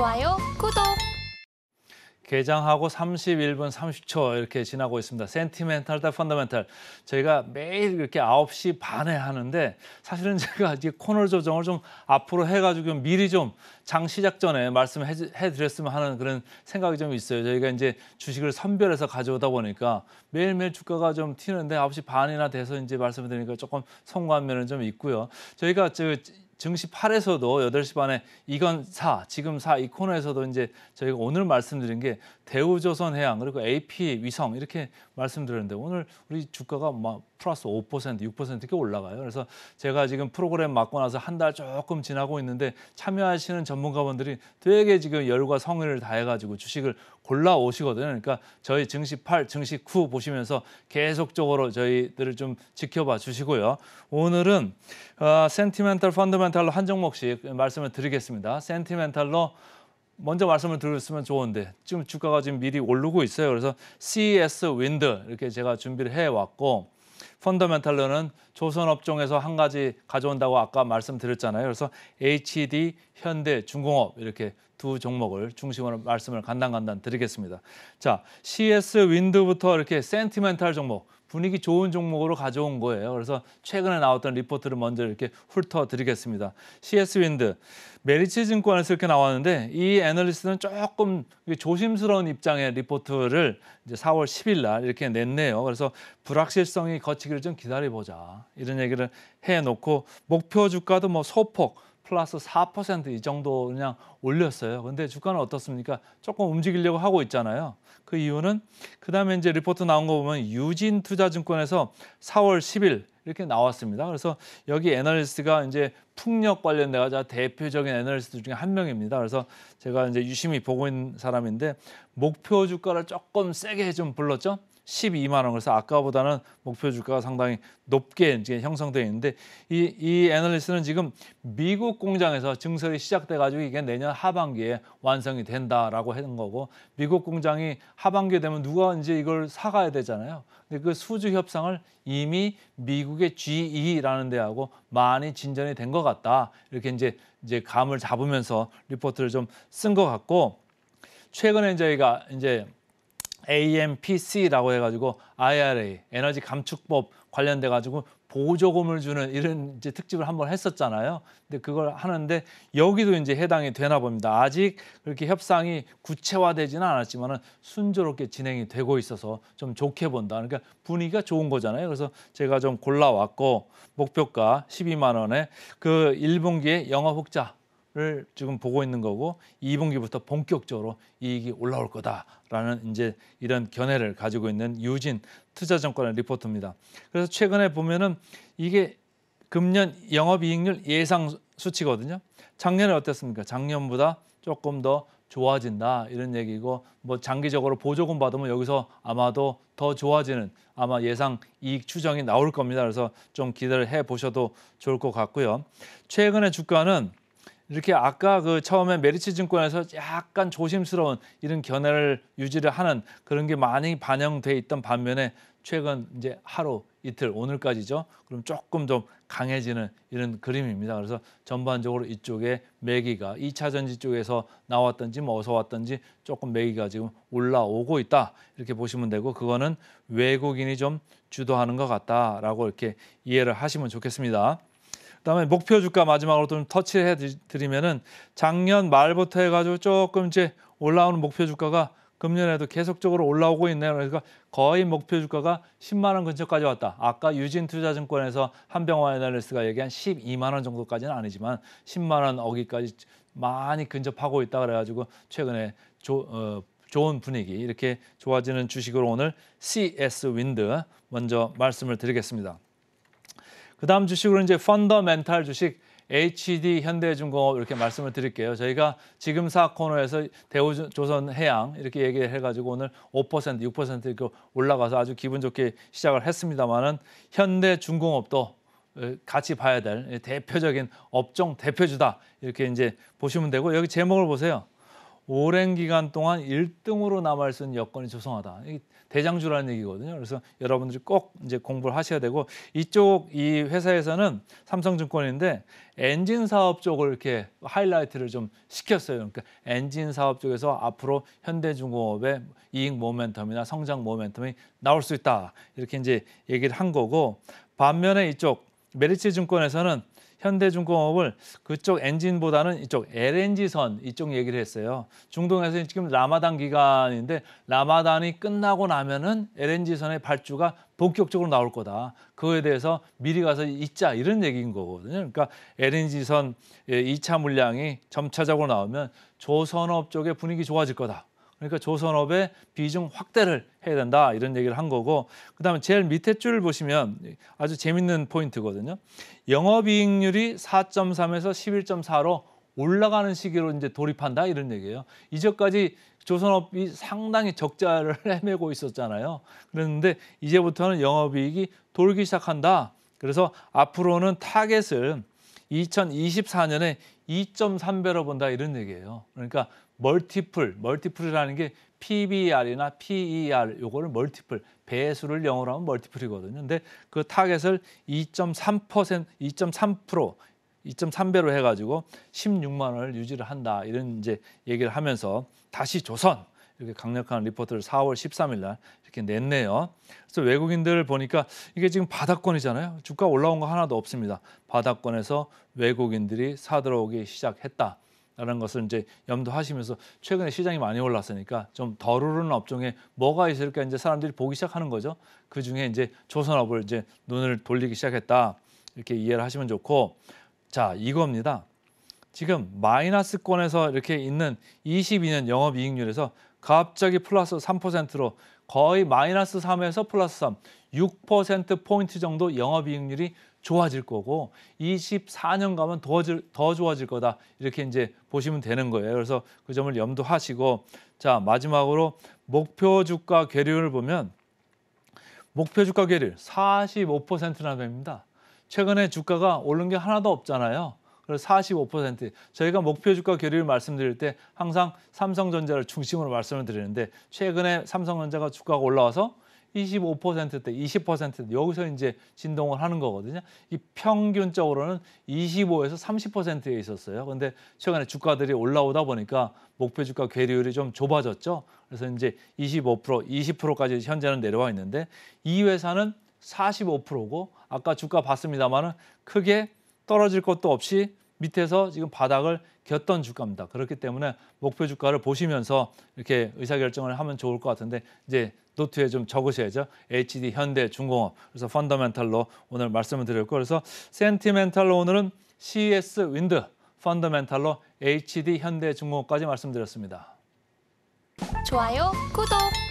좋아요, 구독! 개장하고 31분 30초 이렇게 지나고 있습니다. 센티멘탈 다 펀더멘탈. 저희가 매일 이렇게 9시 반에 하는데 사실은 제가 이제 코너 조정을 좀 앞으로 해가지고 미리 좀 장 시작 전에 말씀해 드렸으면 하는 그런 생각이 좀 있어요. 저희가 이제 주식을 선별해서 가져오다 보니까 매일매일 주가가 좀 튀는데 9시 반이나 돼서 이제 말씀드리니까 조금 송구한 면은 좀 있고요. 저희가 저 증시 8에서도 8시 반에 이건 사, 지금 사 이 코너에서도 이제 저희가 오늘 말씀드린 게 대우조선해양 그리고 AP 위성 이렇게 말씀드렸는데 오늘 우리 주가가 막 플러스 5% 6% 이렇게 올라가요. 그래서 제가 지금 프로그램 맡고 나서 한 달 조금 지나고 있는데 참여하시는 전문가분들이 되게 지금 열과 성의를 다해가지고 주식을 골라 오시거든요. 그러니까 저희 증시 8, 증시 9 보시면서 계속적으로 저희들을 좀 지켜봐 주시고요. 오늘은 어, 센티멘탈 펀드멘탈로 한 종목씩 말씀을 드리겠습니다. 센티멘탈로 먼저 말씀을 드렸으면 좋은데 지금 주가가 지금 미리 오르고 있어요. 그래서 CES 윈드 이렇게 제가 준비를 해왔고 펀더멘탈러는 조선 업종에서 한 가지 가져온다고 아까 말씀드렸잖아요. 그래서 HD, e 현대, 중공업 이렇게 두 종목을 중심으로 말씀을 간단간단 드리겠습니다. 자, CS 윈드부터 이렇게 센티멘탈 종목 분위기 좋은 종목으로 가져온 거예요. 그래서 최근에 나왔던 리포트를 먼저 이렇게 훑어드리겠습니다. CS 윈드, 메리츠 증권에서 이렇게 나왔는데 이 애널리스트는 조금 조심스러운 입장의 리포트를 이제 4월 10일 날 이렇게 냈네요. 그래서 불확실성이 거치기를 좀 기다려보자 이런 얘기를 해놓고 목표 주가도 뭐 소폭 플러스 4%이 정도 그냥 올렸어요. 근데 주가는 어떻습니까? 조금 움직이려고 하고 있잖아요. 그 이유는 그다음에 이제 리포트 나온 거 보면 유진 투자증권에서 4월 10일 이렇게 나왔습니다. 그래서 여기 애널리스트가 이제 풍력 관련돼 가지고 대표적인 애널리스트 중에 한 명입니다. 그래서 제가 이제 유심히 보고 있는 사람인데 목표 주가를 조금 세게 좀 불렀죠. 12만 원 그래서 아까보다는 목표 주가가 상당히 높게 이제 형성되어 있는데 이, 이 애널리스트는 지금 미국 공장에서 증설이 시작돼 가지고 이게 내년 하반기에 완성이 된다라고 하는 거고 미국 공장이 하반기에 되면 누가 이제 이걸 사가야 되잖아요. 근데 그 수주 협상을 이미 미국 미국의 GE라는 데하고 많이 진전이 된 것 같다. 이렇게 이제 이제 감을 잡으면서 리포트를 좀 쓴 것 같고 최근에 저희가 이제 AMPC라고 해가지고 IRA 에너지 감축법 관련돼 가지고 보조금을 주는 이런 이제 특집을 한번 했었잖아요. 근데 그걸 하는데 여기도 이제 해당이 되나 봅니다. 아직 그렇게 협상이 구체화되지는 않았지만은 순조롭게 진행이 되고 있어서 좀 좋게 본다. 그러니까 분위기가 좋은 거잖아요. 그래서 제가 좀 골라왔고 목표가 12만 원에 그 1분기에 영업 흑자 를 지금 보고 있는 거고 2분기부터 본격적으로 이익이 올라올 거다라는 이제 이런 견해를 가지고 있는 유진 투자증권의 리포트입니다. 그래서 최근에 보면은 이게 금년 영업이익률 예상 수치거든요. 작년에 어땠습니까? 작년보다 조금 더 좋아진다 이런 얘기고 뭐 장기적으로 보조금 받으면 여기서 아마도 더 좋아지는 아마 예상 이익 추정이 나올 겁니다. 그래서 좀 기대를 해 보셔도 좋을 것 같고요. 최근에 주가는 이렇게 아까 그 처음에 메리츠 증권에서 약간 조심스러운 이런 견해를 유지를 하는 그런 게 많이 반영돼 있던 반면에 최근 이제 하루 이틀 오늘까지죠. 그럼 조금 좀 강해지는 이런 그림입니다. 그래서 전반적으로 이쪽에 매기가 2차 전지 쪽에서 나왔던지 뭐 어서 왔던지 조금 매기가 지금 올라오고 있다. 이렇게 보시면 되고 그거는 외국인이 좀 주도하는 것 같다라고 이렇게 이해를 하시면 좋겠습니다. 그다음에 목표 주가 마지막으로 좀 터치해 드리면은 작년 말부터 해가지고 조금 이제 올라오는 목표 주가가 금년에도 계속적으로 올라오고 있네요. 그러니까 거의 목표 주가가 10만 원 근처까지 왔다. 아까 유진투자증권에서 한병원애널리스가 얘기한 12만 원 정도까지는 아니지만 10만 원 어기까지 많이 근접하고 있다 그래가지고 최근에 조, 어, 좋은 분위기 이렇게 좋아지는 주식으로 오늘 CS 윈드 먼저 말씀을 드리겠습니다. 그다음 주식으로 이제 펀더멘탈 주식 HD e 현대중공업 이렇게 말씀을 드릴게요. 저희가 지금 사 코너에서 대우조선해양 이렇게 얘기해 가지고 오늘 5% 6% 이렇게 올라가서 아주 기분 좋게 시작을 했습니다만은 현대중공업도 어, 같이 봐야 될 대표적인 업종 대표주다 이렇게 이제 보시면 되고 여기 제목을 보세요. 오랜 기간 동안 1등으로 남아 있는 여건이 조성하다. 대장주라는 얘기거든요. 그래서 여러분들이 꼭 이제 공부를 하셔야 되고 이쪽 이 회사에서는 삼성증권인데 엔진 사업 쪽을 이렇게 하이라이트를 좀 시켰어요. 그러니까 엔진 사업 쪽에서 앞으로 현대중공업의 이익 모멘텀이나 성장 모멘텀이 나올 수 있다. 이렇게 이제 얘기를 한 거고 반면에 이쪽 메리츠 증권에서는 현대중공업을 그쪽 엔진보다는 이쪽 LNG선 이쪽 얘기를 했어요. 중동에서 지금 라마단 기간인데 라마단이 끝나고 나면은 LNG선의 발주가 본격적으로 나올 거다. 그거에 대해서 미리 가서 있자 이런 얘기인 거거든요. 그러니까 LNG선 예, 이차 물량이 점차적으로 나오면 조선업 쪽의 분위기 좋아질 거다. 그러니까 조선업의 비중 확대를 해야 된다 이런 얘기를 한 거고 그다음에 제일 밑에 줄을 보시면 아주 재밌는 포인트거든요. 영업이익률이 4.3에서 11.4로 올라가는 시기로 이제 돌입한다 이런 얘기예요. 이제까지 조선업이 상당히 적자를 헤매고 있었잖아요. 그랬는데 이제부터는 영업이익이 돌기 시작한다. 그래서 앞으로는 타겟을 2024년에 2.3배로 본다 이런 얘기예요. 그러니까 멀티플, 멀티플이라는 게 PBR이나 PER 요거를 멀티플 배수를 영어로 하면 멀티플이거든요. 근데 그 타겟을 2.3% 2.3% 2.3배로 해가지고 16만 원을 유지를 한다 이런 이제 얘기를 하면서 다시 조선 이렇게 강력한 리포트를 4월 13일 날 이렇게 냈네요. 그래서 외국인들 보니까 이게 지금 바닥권이잖아요. 주가 올라온 거 하나도 없습니다. 바닥권에서 외국인들이 사들어오기 시작했다. 라는 것을 이제 염두하시면서 최근에 시장이 많이 올랐으니까 좀 덜 오르는 업종에 뭐가 있을까 이제 사람들이 보기 시작하는 거죠. 그 중에 이제 조선업을 이제 눈을 돌리기 시작했다 이렇게 이해를 하시면 좋고 자 이겁니다. 지금 마이너스권에서 이렇게 있는 22년 영업이익률에서 갑자기 플러스 3%로 거의 마이너스 3에서 플러스 3, 6%포인트 정도 영업이익률이 좋아질 거고 24년 가면 더, 더 좋아질 거다 이렇게 이제 보시면 되는 거예요. 그래서 그 점을 염두하시고 자 마지막으로 목표 주가 괴류를 보면 목표 주가 계류 45%나 됩니다. 최근에 주가가 오른 게 하나도 없잖아요. 그래서 45% 저희가 목표 주가 결의를 말씀드릴 때 항상 삼성전자를 중심으로 말씀을 드리는데 최근에 삼성전자가 주가가 올라와서 25%대, 20%대 여기서 이제 진동을 하는 거거든요. 이 평균적으로는 25에서 30%에 있었어요. 근데 최근에 주가들이 올라오다 보니까 목표 주가 괴리율이 좀 좁아졌죠. 그래서 이제 25%, 20%까지 현재는 내려와 있는데 이 회사는 45%고 아까 주가 봤습니다만은 크게 떨어질 것도 없이 밑에서 지금 바닥을 겼던 주가입니다. 그렇기 때문에 목표 주가를 보시면서 이렇게 의사결정을 하면 좋을 것 같은데 이제 노트에 좀 적으셔야죠. HD 현대 중공업 그래서 펀더멘탈로 오늘 말씀을 드렸고 그래서 센티멘탈로 오늘은 CS 윈드 펀더멘탈로 HD 현대 중공업까지 말씀드렸습니다. 좋아요, 구독.